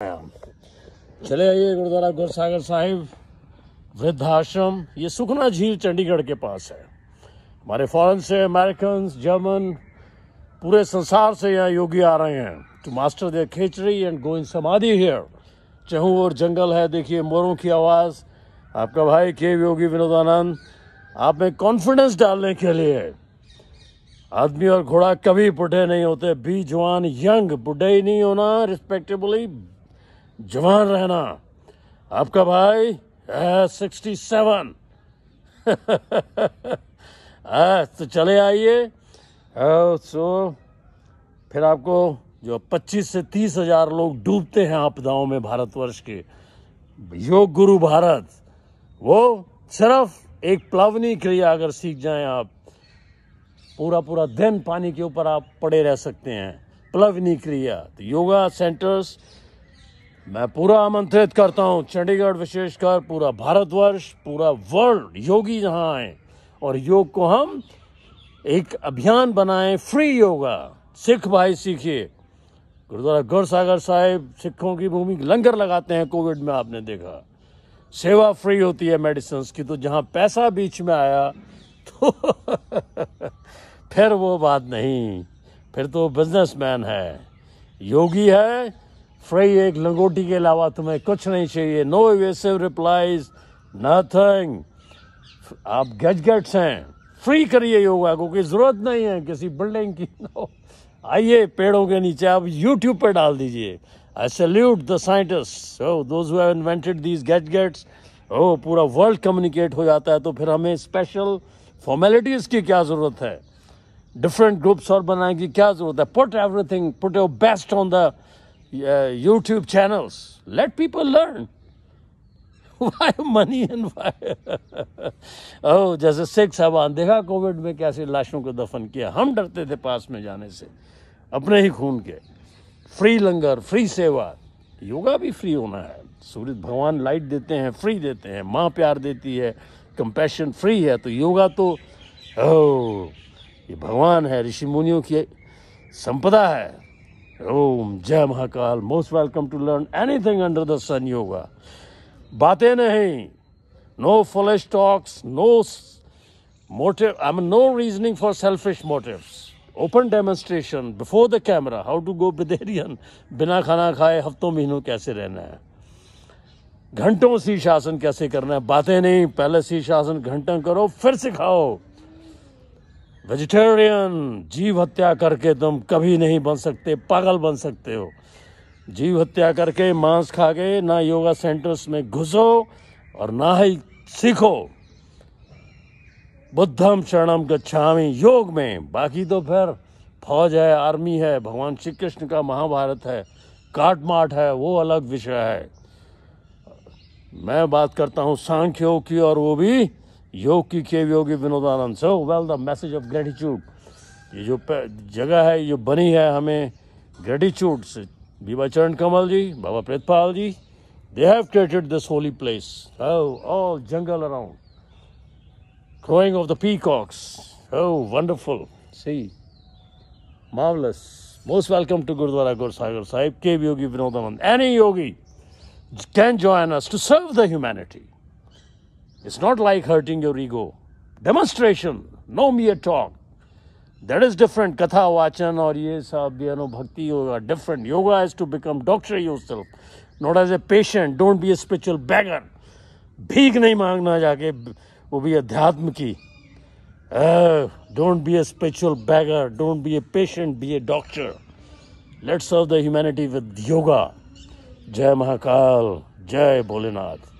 चले आइए गुरुद्वारा गुरसागर साहिब वृद्धाश्रम ये सुखना झील चंडीगढ़ के पास है हमारे फॉरन से अमेरिकन जर्मन पूरे संसार से यहाँ योगी आ रहे हैं to master their khechari and going samadhi here चहू और जंगल है देखिए मोरों की आवाज़ आपका भाई के योगी विनोदानंद आप में कॉन्फिडेंस डालने के लिए आदमी और घोड़ा कभी बुढ़े नहीं होते बी जवान यंग बुढ़े ही नहीं होना रिस्पेक्टेबली जवान रहना आपका भाई सिक्सटी सेवन तो चले आइए सो फिर आपको जो 25 से तीस हजार लोग डूबते हैं आपदाओं में भारतवर्ष के योग गुरु भारत वो सिर्फ एक प्लावनी क्रिया अगर सीख जाए आप पूरा पूरा दिन पानी के ऊपर आप पड़े रह सकते हैं प्लवनी क्रिया तो योगा सेंटर्स मैं पूरा आमंत्रित करता हूँ चंडीगढ़ विशेषकर पूरा भारतवर्ष पूरा वर्ल्ड योगी यहाँ आए और योग को हम एक अभियान बनाएं फ्री योगा सिख भाई सीखिए गुरुद्वारा गौर सागर साहिब सिखों की भूमि लंगर लगाते हैं कोविड में आपने देखा सेवा फ्री होती है मेडिसिन की तो जहाँ पैसा बीच में आया तो फिर वो बात नहीं फिर तो बिजनेसमैन है योगी है फ्री एक लंगोटी के अलावा तुम्हें कुछ नहीं चाहिए नो एवेसिव रिप्लाईज नथिंग आप गजगट्स हैं फ्री करिए योगा को कोई ज़रूरत नहीं है किसी बिल्डिंग की नो आइए पेड़ों के नीचे आप यूट्यूब पर डाल दीजिए I salute the scientist so those have invented these ओ पूरा वर्ल्ड कम्युनिकेट हो जाता है तो फिर हमें स्पेशल फॉर्मेलिटीज़ की क्या ज़रूरत है डिफरेंट ग्रुप्स और बनाने की क्या ज़रूरत है put everything put your best on the YouTube channels. Let people learn. Why money and why? oh, जैसे सिख साहबान देखा कोविड में कैसे लाशों को दफन किया हम डरते थे पास में जाने से अपने ही खून के फ्री लंगर फ्री सेवा योगा भी फ्री होना है सूर्य भगवान लाइट देते हैं फ्री देते हैं माँ प्यार देती है कंपैशन फ्री है तो योगा तो ओ oh, ये भगवान है ऋषि मुनियों की संपदा है ओम जय Mahakal most welcome to learn anything under the sun yoga बातें नहीं no false talks no motive I mean no reasoning for selfish motives open demonstration before the camera how to go vegetarian बिना खाना खाए हफ्तों महीनों कैसे रहना है घंटों शीर्षासन कैसे करना है बातें नहीं पहले शीर्षासन घंटों करो फिर सिखाओ वेजिटेरियन जीव हत्या करके तुम कभी नहीं बन सकते पागल बन सकते हो जीव हत्या करके मांस खा के ना योगा सेंटर्स में घुसो और ना ही सीखो बुद्धम शरणम गच्छामी योग में बाकी तो फिर फौज है आर्मी है भगवान श्री कृष्ण का महाभारत है काटमाट है वो अलग विषय है मैं बात करता हूँ सांख्यो की और वो भी योग की cave yogi Vinodanand so well the message of gratitude ये जो जगह है ये बनी है हमें ग्रेटिट्यूड से बीबा Charan Kamal ji Baba Pretpal ji they have created this holy place all jungle around crowing of the peacocks wonderful सी marvellous most welcome to Gurudwara Gurusagar Sahib cave yogi Vinodanand any yogi can join us to serve the humanity It's not like hurting your ego. Demonstration, no mere talk. That is different. Katha vachan or ye sab, you know, bhakti yoga, different. Yoga is to become doctor yourself, not as a patient. Don't be a spiritual beggar. भीख नहीं मांगना जाके वो Don't be a spiritual beggar. Don't be a patient. Be a doctor. Let's serve the humanity with yoga. जय Mahakal. जय Bolinath.